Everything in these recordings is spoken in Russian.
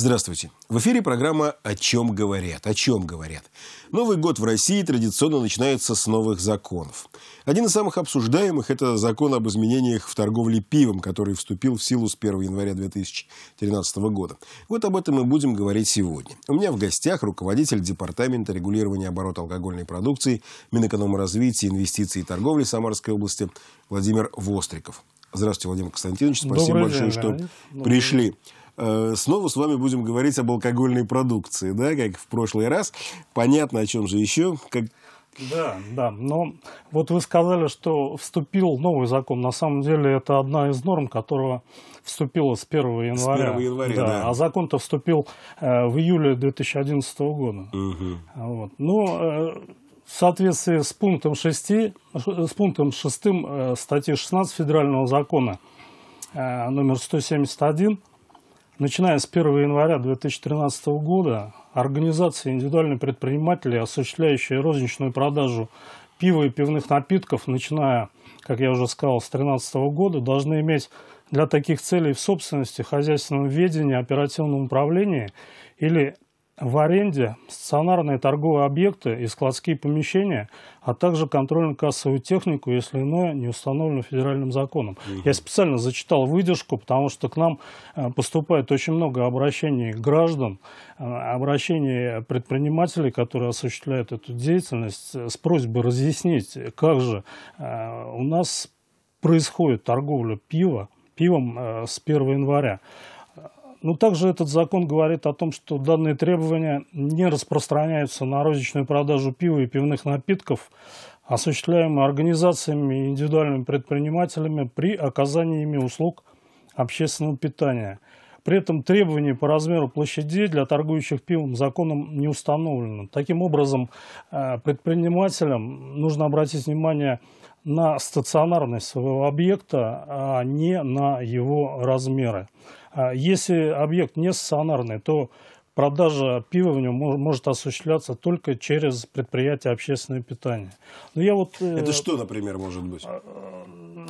Здравствуйте. В эфире программа «О чем говорят?». О чем говорят? Новый год в России традиционно начинается с новых законов. Один из самых обсуждаемых – это закон об изменениях в торговле пивом, который вступил в силу с 1 января 2013 года. Вот об этом мы будем говорить сегодня. У меня в гостях руководитель Департамента регулирования оборота алкогольной продукции Минэкономразвития, инвестиций и торговли Самарской области Владимир Востриков. Здравствуйте, Владимир Константинович. Спасибо Добрый большое, что да. пришли. Добрый. Э, снова с вами будем говорить об алкогольной продукции, да, как в прошлый раз. Понятно, о чем же еще. Как... Да, да. Но вот вы сказали, что вступил новый закон. На самом деле это одна из норм, которая вступила с 1 января. С 1 января, да. да. А закон-то вступил э, в июле 2011 года. Угу. Вот. Но ну, э, в соответствии с пунктом 6, с пунктом 6 э, статьи 16 федерального закона э, номер 171 Начиная с 1 января 2013 года организации индивидуальные предприниматели осуществляющие розничную продажу пива и пивных напитков, начиная, как я уже сказал, с 2013 года, должны иметь для таких целей в собственности, хозяйственном ведении, оперативном управлении или в аренде стационарные торговые объекты и складские помещения, а также контрольно-кассовую технику, если иное не установлено федеральным законом. Угу. Я специально зачитал выдержку, потому что к нам э, поступает очень много обращений граждан, э, обращений предпринимателей, которые осуществляют эту деятельность, э, с просьбой разъяснить, как же у нас происходит торговля пива, пивом с 1 января. Ну, также этот закон говорит о том, что данные требования не распространяются на розничную продажу пива и пивных напитков, осуществляемые организациями и индивидуальными предпринимателями при оказании ими услуг общественного питания. При этом требования по размеру площадей для торгующих пивом законом не установлены. Таким образом, э, предпринимателям нужно обратить внимание на на стационарность своего объекта, а не на его размеры. А если объект не стационарный, то продажа пива в нем может осуществляться только через предприятие общественного питания. Но ну, я вот, э, Это что, например, может быть? А,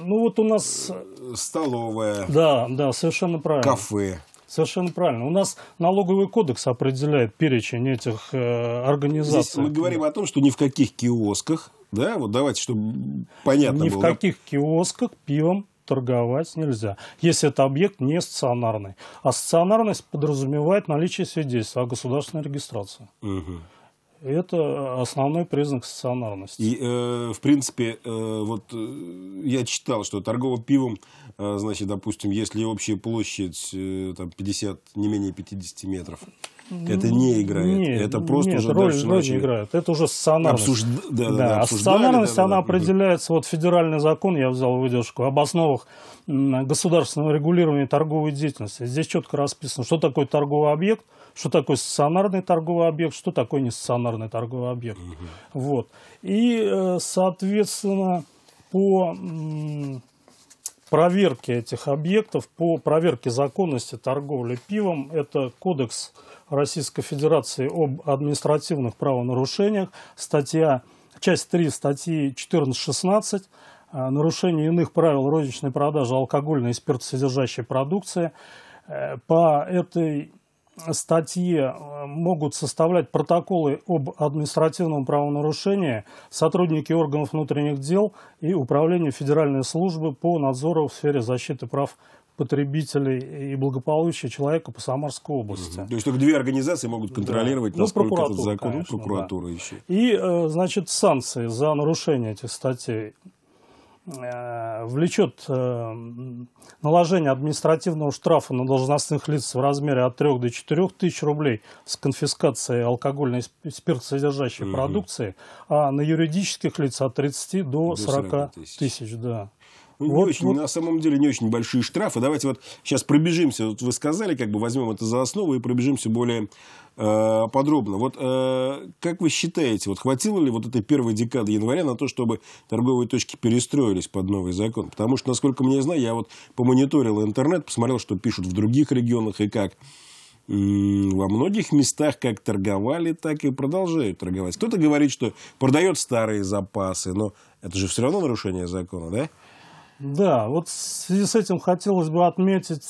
ну вот у нас... Э, столовая. Да, да, совершенно правильно. Кафе. Совершенно правильно. У нас налоговый кодекс определяет перечень этих э, организаций. Здесь мы говорим о том, что ни в каких киосках, да, вот давайте, чтобы понятно Ни было. Ни в каких да? киосках пивом торговать нельзя, если это объект не стационарный. А стационарность подразумевает наличие свидетельства о государственной регистрации. Угу. Это основной признак стационарности. И, э, в принципе, э, вот э, я читал, что торговым пивом, э, значит, допустим, если общая площадь э, там 50, не менее 50 метров, это не играет. Нет, это просто нет, уже роль, дальше роль не играет. Это уже сонарность. Обсуж... Да, да, да. А сонарность, да, да, она да, определяется, вот федеральный закон, я взял выдержку, об основах государственного регулирования торговой деятельности. Здесь четко расписано, что такое торговый объект, что такое стационарный торговый объект, что такое нестационарный торговый объект. Угу. Вот. И, э, соответственно, по проверки этих объектов по проверке законности торговли пивом. Это кодекс Российской Федерации об административных правонарушениях, статья, часть 3 статьи 14.16 э, нарушение иных правил розничной продажи алкогольной и спиртосодержащей продукции. Э, по этой Статьи э, могут составлять протоколы об административном правонарушении сотрудники органов внутренних дел и Управления Федеральной службы по надзору в сфере защиты прав потребителей и благополучия человека по Самарской области. Угу. То есть только две организации могут контролировать, да. Ну, насколько ну, этот закон, конечно, прокуратура да. еще. И, э, значит, санкции за нарушение этих статей Э, влечет э, наложение административного штрафа на должностных лиц в размере от 3 до 4 тысяч рублей с конфискацией алкогольной и спиртсодержащей угу. продукции, а на юридических лиц от 30 до, до 40 тысяч. тысяч да. Ну, вот, не очень, вот... на самом деле не очень большие штрафы. Давайте вот сейчас пробежимся. Вот вы сказали, как бы возьмем это за основу и пробежимся более э, подробно. Вот э, как вы считаете, вот хватило ли вот этой первой декады января на то, чтобы торговые точки перестроились под новый закон? Потому что, насколько мне знаю, я вот помониторил интернет, посмотрел, что пишут в других регионах и как во многих местах как торговали, так и продолжают торговать. Кто-то говорит, что продает старые запасы, но это же все равно нарушение закона, да? Да, вот в связи с этим хотелось бы отметить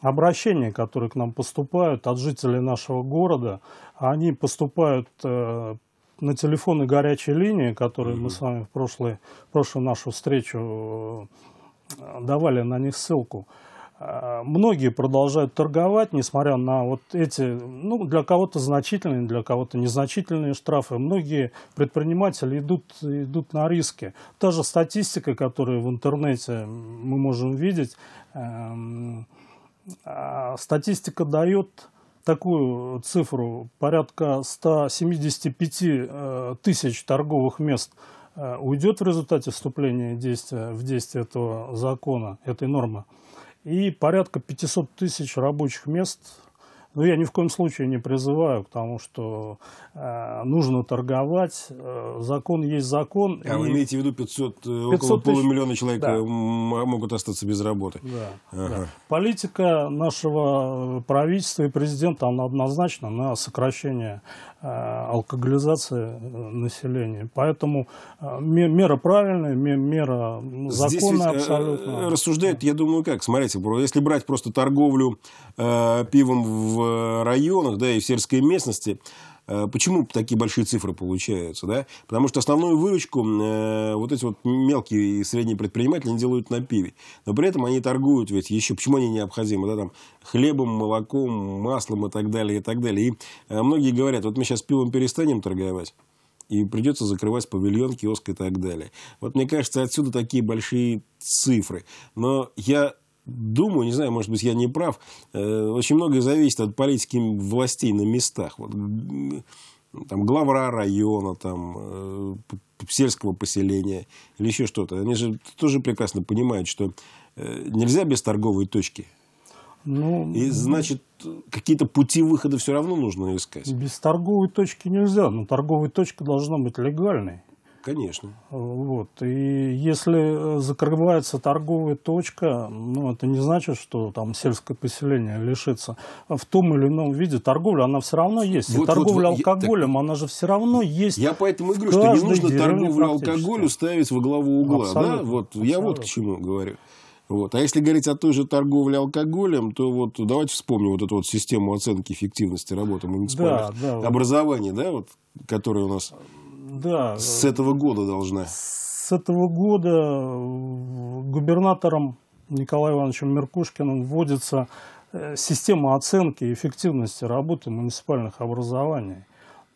обращения, которые к нам поступают от жителей нашего города. Они поступают э, на телефоны горячей линии, которые угу. мы с вами в прошлой, в прошлую нашу встречу э, давали на них ссылку. Угу. А, многие продолжают торговать, несмотря на вот эти, ну, для кого-то значительные, для кого-то незначительные штрафы. Многие предприниматели идут, идут на риски. Та же статистика, которую в интернете мы можем видеть, эм, а, статистика дает такую цифру, порядка 175 э, тысяч торговых мест э, уйдет в результате вступления действия, в действие этого закона, этой нормы и порядка 500 тысяч рабочих мест но ну, я ни в коем случае не призываю потому что э, нужно торговать. Э, закон есть закон. А и... вы имеете в виду 500, 500 э, около тысяч... полумиллиона человек да. Э, а, могут остаться без работы? Да, ага. да. Политика нашего правительства и президента, она однозначно на сокращение э, алкоголизации населения. Поэтому э, мера правильная, мера ну, законная абсолютно. Рассуждают, я думаю, как, смотрите, если брать просто торговлю э, пивом в районах, да, и в сельской местности, э, Почему такие большие цифры получаются? Да? Потому что основную выручку э, вот эти вот мелкие и средние предприниматели делают на пиве. Но при этом они торгуют ведь еще, почему они необходимы, да, там, хлебом, молоком, маслом и так далее, и так далее. И э, многие говорят, вот мы сейчас пивом перестанем торговать, и придется закрывать павильон, киоск и так далее. Вот мне кажется, отсюда такие большие цифры. Но я думаю, не знаю, может быть, я не прав, э, очень многое зависит от политики властей на местах. Вот, там, главра района, там, э, сельского поселения или еще что-то. Они же тоже прекрасно понимают, что э, нельзя без торговой точки. Ну, и значит, какие-то пути выхода все равно нужно искать. Без торговой точки нельзя, но торговая точка должна быть легальной. Конечно. Вот. И если э, закрывается торговая точка, ну, это не значит, что там сельское поселение лишится. В том или ином виде торговля, она все равно есть. Вот, и торговля вот, алкоголем, я, она же все равно есть. Я поэтому и говорю, что не нужно торговлю алкоголю ставить во главу угла. Да? Вот, я вот к чему говорю. Вот. А если говорить о той же торговле алкоголем, то вот давайте вспомним вот эту вот систему оценки эффективности работы муниципальных да, да, образований, да, вот, которая у нас да. С этого года должна. С этого года э, губернатором Николаем Ивановичем Меркушкиным вводится э, система оценки эффективности работы муниципальных образований.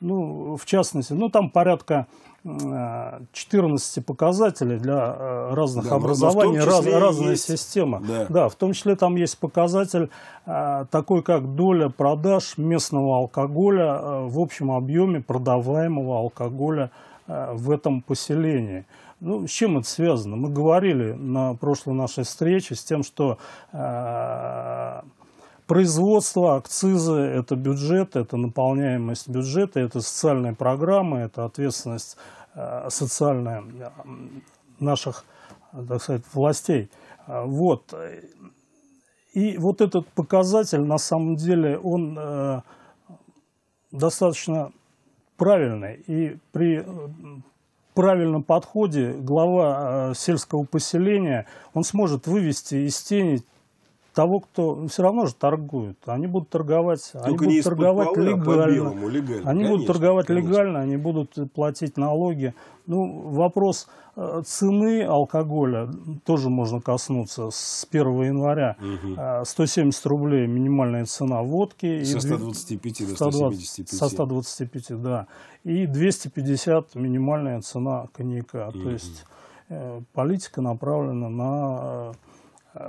Ну, в частности, ну там порядка 14 э, показателей для э, разных да, образований, раз, разная есть. система. Да. да, в том числе там есть показатель э, такой, как доля продаж местного алкоголя в общем объеме продаваемого алкоголя в этом поселении. Ну, с чем это связано? Мы говорили на прошлой нашей встрече с тем, что Производство, акцизы – это бюджет, это наполняемость бюджета, это социальные программы, это ответственность э, социальная э, наших, так сказать, властей. Э, вот. И вот этот показатель, на самом деле, он достаточно правильный. И при правильном подходе глава сельского поселения, он сможет вывести из тени того, кто все равно же торгуют. Они будут торговать, они будут торговать пауэра, а легально. Белому, легально. Они конечно, будут торговать конечно. легально, они будут платить налоги. Ну, вопрос э, цены алкоголя тоже можно коснуться с 1 января. Угу. 170 э, рублей минимальная цена водки. Со 125 и... до 175. Со 125, да. И 250 минимальная цена коньяка. Угу. То есть э, политика направлена на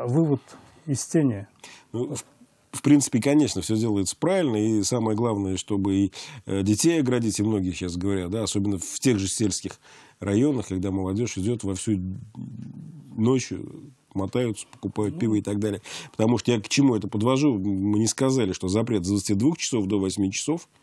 вывод из тени. Ну, в принципе, конечно, все делается правильно, и самое главное, чтобы и э, детей оградить, и многие сейчас говорят, да, особенно в тех же сельских районах, когда молодежь идет во всю ночь мотаются, покупают ну. пиво и так далее. Потому что я к чему это подвожу? Мы не сказали, что запрет с 22 часов до 8 часов –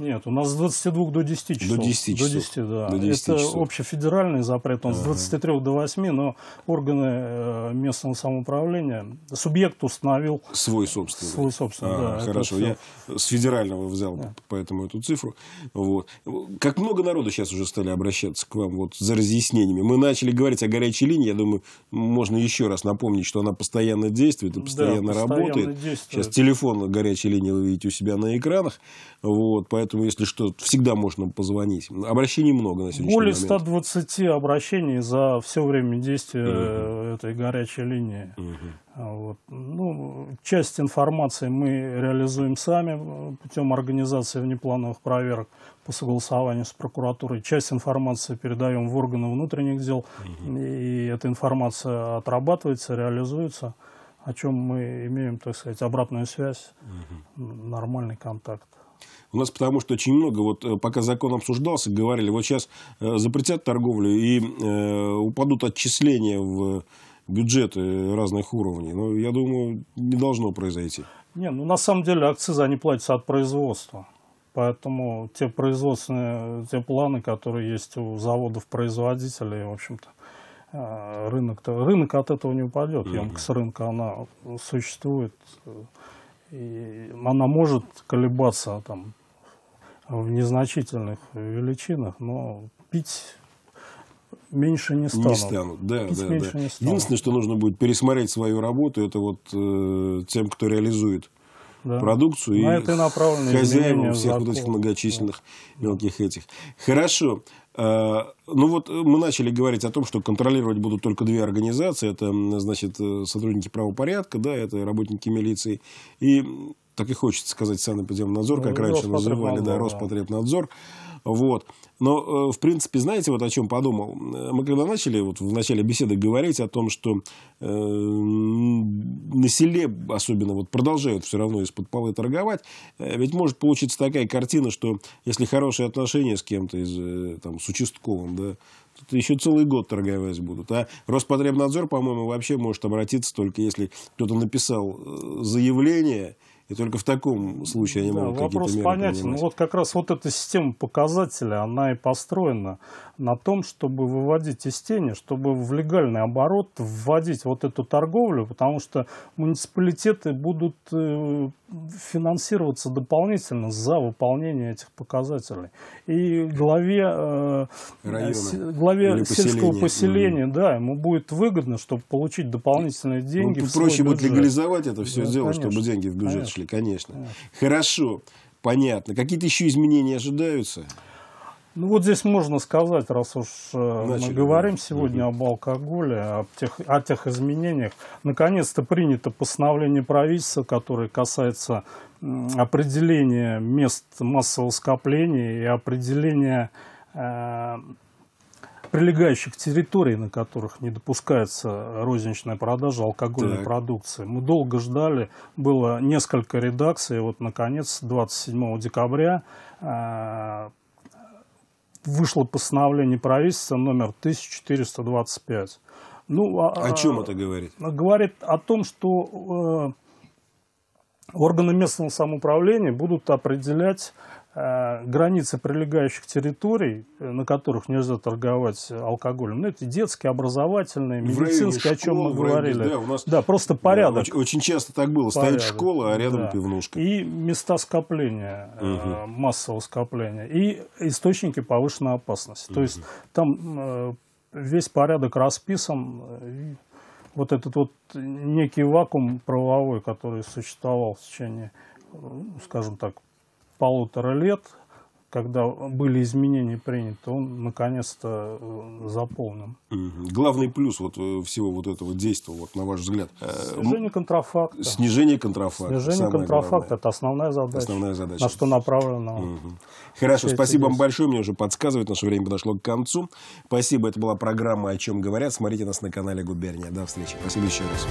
нет, у нас с 22 до 10 часов. До 10 часов. До 10, да. До 10 Это часов. общефедеральный запрет, он ага. с 23 до 8, но органы э, местного самоуправления, субъект установил... Свой собственный. Свой собственный, а, да. Хорошо, я с федерального взял да. поэтому эту цифру. Вот. Как много народу сейчас уже стали обращаться к вам вот, за разъяснениями. Мы начали говорить о горячей линии, я думаю, можно еще раз напомнить, что она постоянно действует и постоянно, да, постоянно работает. Действует. Сейчас телефон горячей линии вы видите у себя на экранах. Вот, поэтому поэтому, если что, всегда можно позвонить. Обращений много на сегодняшний Более момент. Более 120 обращений за все время действия угу. этой горячей линии. Угу. Вот. Ну, часть информации мы реализуем сами путем организации внеплановых проверок по согласованию с прокуратурой. Часть информации передаем в органы внутренних дел, угу. и эта информация отрабатывается, реализуется о чем мы имеем, так сказать, обратную связь, угу. нормальный контакт. У нас потому что очень много, вот э, пока закон обсуждался, говорили, вот сейчас э, запретят торговлю и э, упадут отчисления в бюджеты разных уровней. Но ну, я думаю, не должно произойти. Не, ну на самом деле акцизы, они платятся от производства. Поэтому те производственные, те планы, которые есть у заводов-производителей, в общем-то, э, рынок, рынок от этого не упадет. Mm -hmm. рынка, она существует. И она может колебаться там, в незначительных величинах, но пить меньше не станут. Не станут, да, да, да. Не станут. Единственное, что нужно будет пересмотреть свою работу, это вот э, тем, кто реализует да. продукцию На и хозяевам всех закон. вот этих многочисленных да. мелких этих. Хорошо. А, ну вот э, мы начали говорить о том, что контролировать будут только две организации. Это, значит, э, сотрудники правопорядка, да, это работники милиции. И так и хочется сказать санэпидемнадзор, как ну, раньше называли, да, Роспотребнадзор. Вот. Но, э, в принципе, знаете, вот о чем подумал? Мы когда начали вот в начале беседы говорить о том, что э, на селе особенно вот продолжают все равно из-под полы торговать, э, ведь может получиться такая картина, что если хорошие отношения с кем-то, из, э, там, с участковым, да, тут еще целый год торговать будут. А Роспотребнадзор, по-моему, вообще может обратиться только если кто-то написал заявление, и только в таком случае они да, могут какие-то меры понятен. Принимать. Вот как раз вот эта система показателей, она и построена на том, чтобы выводить из тени, чтобы в легальный оборот вводить вот эту торговлю, потому что муниципалитеты будут э, финансироваться дополнительно за выполнение этих показателей. И главе, э, Района, главе сельского поселения, поселения mm. да, ему будет выгодно, чтобы получить дополнительные ну, деньги. Ну, проще будет легализовать это все да, дело, конечно, чтобы деньги в бюджет конечно, шли, конечно. конечно. Хорошо, понятно. Какие-то еще изменения ожидаются? Ну вот здесь можно сказать, раз уж э, Начали, мы говорим да. сегодня угу. об алкоголе, об тех, о тех изменениях. Наконец-то принято постановление правительства, которое касается определения мест массового скопления и определения э, прилегающих территорий, на которых не допускается розничная продажа алкогольной так. продукции. Мы долго ждали, было несколько редакций, и вот наконец 27 декабря э, вышло постановление правительства номер 1425. Ну, а, о а, чем это говорит? Говорит о том, что э, органы местного самоуправления будут определять Э, границы прилегающих территорий, э, на которых нельзя торговать алкоголем. Ну, это детские, образовательные, медицинские, школ, о чем мы говорили. да, у нас, да, просто порядок. Да, очень, очень часто так было. Порядок, Стоит школа, а рядом да. пивнушка. И места скопления, угу. массового скопления. И источники повышенной опасности. Угу. То есть там весь порядок расписан. вот этот вот некий вакуум правовой, который существовал в течение, ну, скажем так, полутора лет, когда были изменения приняты, он наконец-то э, заполнен. Главный плюс вот э, всего вот этого действия, вот, на ваш взгляд? Э, снижение ну, контрафакта. Снижение контрафакта. Снижение контрафакта это основная задача. Основная задача. На что направлено. Угу. Хорошо, спасибо вам большое. Мне уже подсказывает, наше время подошло к концу. Спасибо, это была программа «О чем говорят». Смотрите нас на канале «Губерния». До встречи. Спасибо еще раз.